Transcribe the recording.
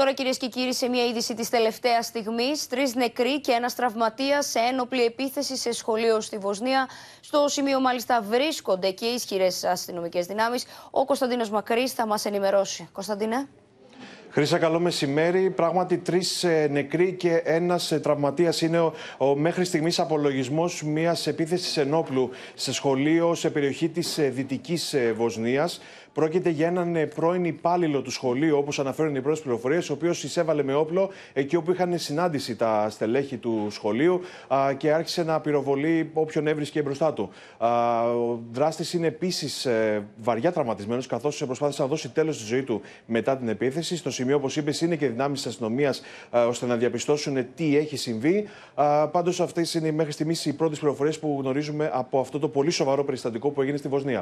Τώρα, κυρίες και κύριοι, σε μια είδηση της τελευταίας στιγμής, τρεις νεκροί και ένας τραυματίας σε ένοπλη επίθεση σε σχολείο στη Βοσνία. Στο σημείο, μάλιστα, βρίσκονται και ισχυρές αστυνομικές δυνάμεις. Ο Κωνσταντίνος Μακρύς θα μας ενημερώσει. Κωνσταντίνε. Χρήσα, καλό μεσημέρι. Πράγματι, τρεις ε, νεκροί και ένας ε, τραυματίας είναι ο, μέχρι στιγμής απολογισμός μιας επίθεσης ενόπλου σε σχολείο σε περιοχή της ε, Δυτικής Βοσνίας. Πρόκειται για έναν πρώην υπάλληλο του σχολείου, όπως αναφέρουν οι πρώτες πληροφορίες, ο οποίος εισέβαλε με όπλο εκεί όπου είχαν συνάντηση τα στελέχη του σχολείου και άρχισε να πυροβολεί όποιον έβρισκε μπροστά του. Ο δράστης είναι επίσης βαριά τραυματισμένος, καθώς προσπάθησε να δώσει τέλος στη ζωή του μετά την επίθεση. Στο σημείο, όπως είπες, είναι και δυνάμεις της αστυνομίας ε, ώστε να διαπιστώσουν τι έχει συμβεί. Ε, Πάντως, αυτές είναι μέχρι στιγμής οι πρώτες πληροφορίες που γνωρίζουμε από αυτό το πολύ σοβαρό περιστατικό που έγινε στη Βοσνία.